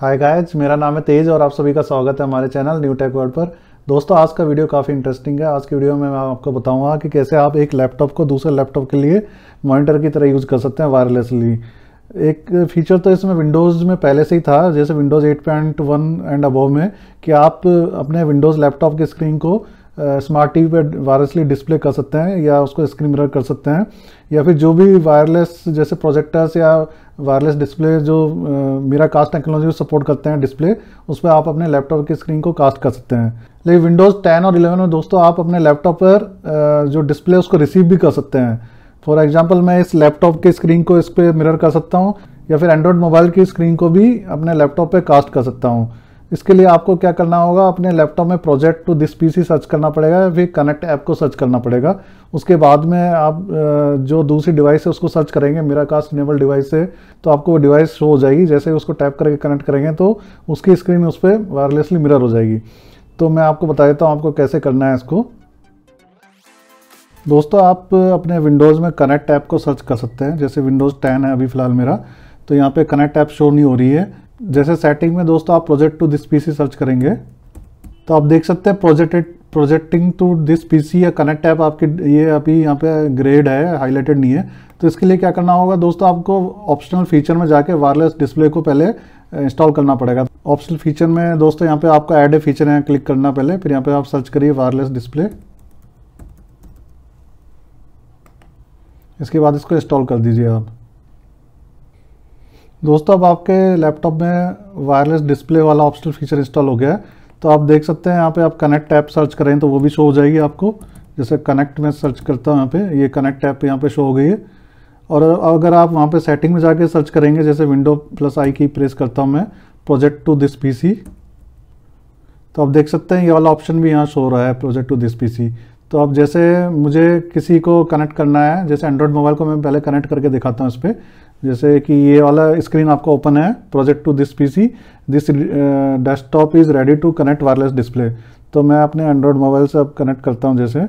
hi guys मेरा नाम है तेज और आप सभी का स्वागत है हमारे चैनल न्यू टेक वर्ल्ड पर दोस्तों आज का वीडियो काफ़ी इंटरेस्टिंग है आज की वीडियो में मैं आपको बताऊंगा कि कैसे आप एक लैपटॉप को दूसरे लैपटॉप के लिए मॉनिटर की तरह यूज़ कर सकते हैं वायरलेसली एक फीचर तो इसमें विंडोज़ में पहले से ही था जैसे विंडोज़ एट एंड अबव में कि आप अपने विंडोज़ लैपटॉप की स्क्रीन को स्मार्ट टीवी पे वायरसली डिस्प्ले कर सकते हैं या उसको स्क्रीन मिरर कर सकते हैं या फिर जो भी वायरलेस जैसे प्रोजेक्टर्स या वायरलेस डिस्प्ले जो मेरा कास्ट टेक्नोलॉजी को सपोर्ट करते हैं डिस्प्ले उस पर आप अपने लैपटॉप की स्क्रीन को कास्ट कर सकते हैं लेकिन विंडोज़ टेन और इलेवन में दोस्तों आप अपने लैपटॉप पर जो डिस्प्ले उसको रिसीव भी कर सकते हैं फॉर एग्जाम्पल मैं इस लैपटॉप के स्क्रीन को इस पर मिरर कर सकता हूँ या फिर एंड्रॉयड मोबाइल की स्क्रीन को भी अपने लैपटॉप पर कास्ट कर सकता हूँ इसके लिए आपको क्या करना होगा अपने लैपटॉप में project to this PC search करना पड़ेगा या फिर कनेक्ट ऐप को सर्च करना पड़ेगा उसके बाद में आप जो दूसरी डिवाइस है उसको सर्च करेंगे मेरा कास्ट इनेबल डिवाइस है तो आपको वो डिवाइस शो हो जाएगी जैसे उसको टैप करके कनेक्ट करेंगे तो उसकी स्क्रीन उस पर वायरलेसली मिरर हो जाएगी तो मैं आपको बता देता हूँ आपको कैसे करना है इसको दोस्तों आप अपने विंडोज़ में कनेक्ट ऐप को सर्च कर सकते हैं जैसे विंडोज़ टेन है अभी फ़िलहाल मेरा तो यहाँ पे कनेक्ट ऐप शो नहीं हो रही है जैसे सेटिंग में दोस्तों आप project to this PC search करेंगे तो आप देख सकते हैं projected projecting to this PC या कनेक्ट ऐप आपके ये अभी यहाँ पे ग्रेड है हाईलाइटेड नहीं है तो इसके लिए क्या करना होगा दोस्तों आपको ऑप्शनल फीचर में जाके वायरलेस डिस्प्ले को पहले इंस्टॉल करना पड़ेगा ऑप्शनल फीचर में दोस्तों यहाँ पे आपका ऐड ए फीचर है क्लिक करना पहले फिर यहाँ पे आप सर्च करिए वायरलेस डिस्प्ले इसके बाद इसको इंस्टॉल कर दीजिए आप दोस्तों अब आपके लैपटॉप में वायरलेस डिस्प्ले वाला ऑप्शनल फीचर इंस्टॉल हो गया है तो आप देख सकते हैं यहाँ पे आप कनेक्ट ऐप सर्च करें तो वो भी शो हो जाएगी आपको जैसे कनेक्ट में सर्च करता हूँ यहाँ पे ये कनेक्ट ऐप यहाँ पे शो हो गई है और अगर आप वहाँ पे सेटिंग में जाके सर्च करेंगे जैसे विंडो प्लस आई की प्रेस करता हूँ मैं प्रोजेक्ट टू दिस पी तो आप देख सकते हैं ये वाला ऑप्शन भी यहाँ शो हो रहा है प्रोजेक्ट टू दिस पी तो अब जैसे मुझे किसी को कनेक्ट करना है जैसे एंड्रॉयड मोबाइल को मैं पहले कनेक्ट करके दिखाता हूँ इस पर जैसे कि ये वाला स्क्रीन आपका ओपन है project to this PC this desktop is ready to connect wireless display तो मैं अपने एंड्रॉयड मोबाइल से अब कनेक्ट करता हूँ जैसे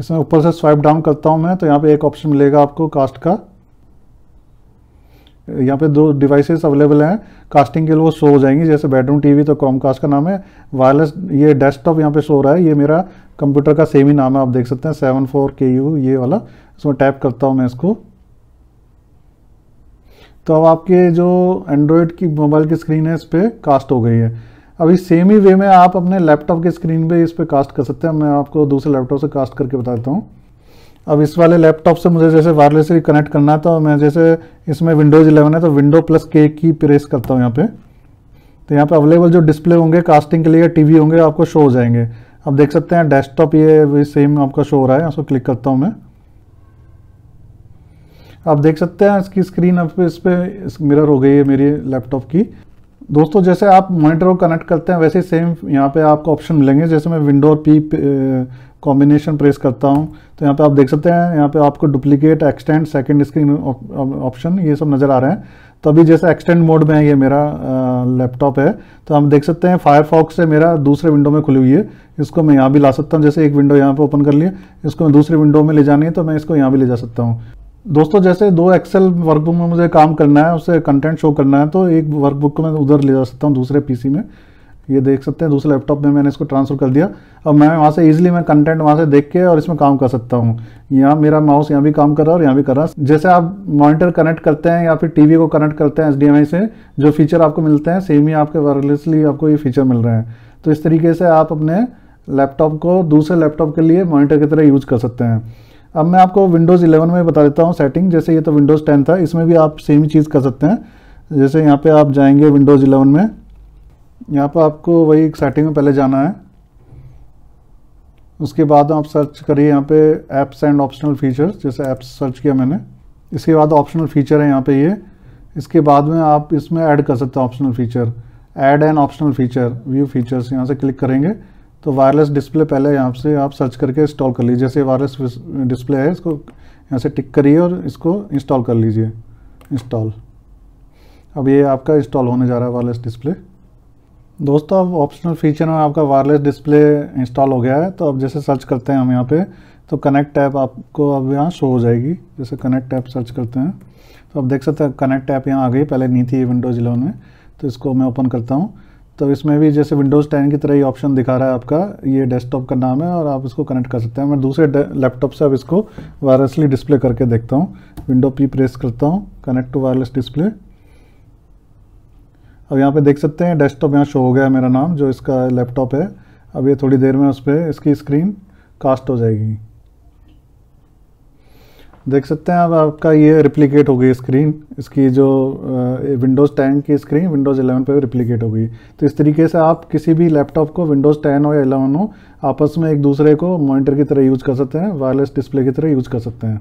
इसमें ऊपर से स्वाइप डाउन करता हूँ मैं तो यहाँ पे एक ऑप्शन मिलेगा आपको कास्ट का यहाँ पे दो डिवाइसेस अवेलेबल हैं कास्टिंग के लिए वो शो हो जाएंगी जैसे बेडरूम टीवी तो कॉम कास्ट का नाम है वायरलेस ये डेस्कटॉप यहाँ पे शो हो रहा है ये मेरा कंप्यूटर का सेम ही नाम है आप देख सकते हैं सेवन फोर के यू ये वाला इसमें टैप करता हूँ मैं इसको तो अब आपके जो एंड्रॉयड की मोबाइल की स्क्रीन है इस पर कास्ट हो गई है अभी सेम ही वे में आप अपने लैपटॉप की स्क्रीन पे इस पर कास्ट कर सकते हैं मैं आपको दूसरे लैपटॉप से कास्ट करके बताता हूँ अब इस वाले लैपटॉप से मुझे जैसे वायरलेसली कनेक्ट करना है तो मैं जैसे इसमें विंडोज़ 11 है तो विंडो प्लस के की प्रेस करता हूँ यहाँ पे तो यहाँ पे अवेलेबल जो डिस्प्ले होंगे कास्टिंग के लिए टीवी होंगे आपको शो हो जाएंगे अब देख सकते हैं डेस्कटॉप ये सेम आपका शो हो रहा है उसको क्लिक करता हूँ मैं आप देख सकते हैं इसकी स्क्रीन अब इस पर मिरर हो गई है मेरी लैपटॉप की दोस्तों जैसे आप मॉनिटर को कनेक्ट करते हैं वैसे सेम यहाँ पे आपको ऑप्शन मिलेंगे जैसे मैं विंडो और पी कॉम्बिनेशन प्रेस करता हूँ तो यहाँ पे आप देख सकते हैं यहाँ पे आपको duplicate extend second screen option ये सब नज़र आ रहे हैं तो अभी जैसे एक्सटेंड मोड में है ये मेरा लैपटॉप है तो हम देख सकते हैं फायरफॉक्स से मेरा दूसरे विंडो में खुली हुई है इसको मैं यहाँ भी ला सकता हूँ जैसे एक विंडो यहाँ पर ओपन कर लिया इसको मैं दूसरे विंडो में ले जानी है तो मैं इसको यहाँ भी ले जा सकता हूँ दोस्तों जैसे दो एक्सेल वर्कबुक में मुझे काम करना है उसे कंटेंट शो करना है तो एक वर्कबुक को मैं उधर ले जा सकता हूँ दूसरे पीसी में ये देख सकते हैं दूसरे लैपटॉप में मैंने इसको ट्रांसफ़र कर दिया अब मैं वहाँ से इजीली मैं कंटेंट वहाँ से देख के और इसमें काम कर सकता हूँ यहाँ मेरा माउस यहाँ भी काम कर रहा है और यहाँ भी कर रहा है जैसे आप मॉनिटर कनेक्ट करते हैं या फिर टीवी को कनेक्ट करते हैं एच से जो फीचर आपको मिलते हैं सेम ही आपके वायरलेसली आपको ये फीचर मिल रहे हैं तो इस तरीके से आप अपने लैपटॉप को दूसरे लैपटॉप के लिए मॉनिटर की तरह यूज़ कर सकते हैं अब मैं आपको विंडोज़ 11 में बता देता हूँ सेटिंग जैसे ये तो विंडोज़ 10 था इसमें भी आप सेम ही चीज़ कर सकते हैं जैसे यहाँ पे आप जाएंगे विंडोज़ 11 में यहाँ पर आपको वही सेटिंग में पहले जाना है उसके बाद आप सर्च करिए यहाँ पे ऐप्स एंड ऑप्शनल फीचर्स जैसे ऐप्स सर्च किया मैंने इसके बाद ऑप्शनल फ़ीचर है यहाँ पर ये इसके बाद में आप इसमें ऐड कर सकते हैं optional feature add and optional feature view features यहाँ से क्लिक करेंगे तो वायरलेस डिस्प्ले पहले यहाँ से आप सर्च करके इंस्टॉल कर लीजिए जैसे वायरलेस डिस्प्ले है इसको यहाँ से टिक करिए और इसको इंस्टॉल कर लीजिए इंस्टॉल अब ये आपका इंस्टॉल होने जा रहा है वायरलेस डिस्प्ले दोस्तों अब ऑप्शनल फीचर में आपका वायरलेस डिस्प्ले इंस्टॉल हो गया है तो अब जैसे सर्च करते हैं हम यहाँ पे तो कनेक्ट टैप आपको अब यहाँ शो हो जाएगी जैसे कनेक्ट टैप सर्च करते हैं तो आप देख सकते हैं कनेक्ट टैप यहाँ आ गई पहले नहीं थी विंडोज इलेवन में तो इसको मैं ओपन करता हूँ तो इसमें भी जैसे विंडोज़ 10 की तरह ही ऑप्शन दिखा रहा है आपका ये डेस्कटॉप का नाम है और आप इसको कनेक्ट कर सकते हैं मैं दूसरे लैपटॉप से अब इसको वायरलेसली डिस्प्ले करके देखता हूँ विंडो पी प्रेस करता हूँ कनेक्ट टू वायरलेस डिस्प्ले अब यहाँ पे देख सकते हैं डेस्कटॉप यहाँ शो हो गया है मेरा नाम जो इसका लैपटॉप है अब ये थोड़ी देर में उस पर इसकी स्क्रीन कास्ट हो जाएगी देख सकते हैं अब आपका ये रिप्लीकेट हो गई स्क्रीन इसकी जो विंडोज़ टेन की स्क्रीन विंडोज़ एलेवन पर भी रिप्लिकेट हो गई तो इस तरीके से आप किसी भी लैपटॉप को विंडोज़ टेन हो या एलेवन हो आपस में एक दूसरे को मॉनिटर की तरह यूज़ कर सकते हैं वायरलेस डिस्प्ले की तरह यूज़ कर सकते हैं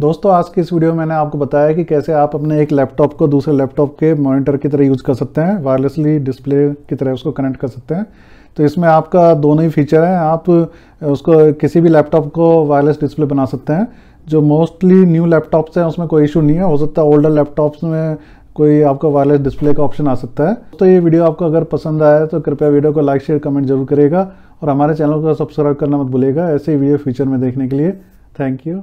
दोस्तों आज की इस वीडियो में मैंने आपको बताया कि कैसे आप अपने एक लैपटॉप को दूसरे लैपटॉप के मॉनिटर की तरह यूज़ कर सकते हैं वायरलेसली डिस्प्ले की तरह उसको कनेक्ट कर सकते हैं तो इसमें आपका दोनों ही फीचर हैं आप उसको किसी भी लैपटॉप को वायरलेस डिस्प्ले बना सकते हैं जो मोस्टली न्यू लैपटॉप्स हैं उसमें कोई इशू नहीं है हो सकता है ओल्डर लैपटॉप्स में कोई आपका वायरलेस डिस्प्ले का ऑप्शन आ सकता है तो ये वीडियो आपको अगर पसंद आया तो कृपया वीडियो को लाइक शेयर कमेंट जरूर करेगा और हमारे चैनल को सब्सक्राइब करना मत भूलेगा ऐसे ही वीडियो फ्यूचर में देखने के लिए थैंक यू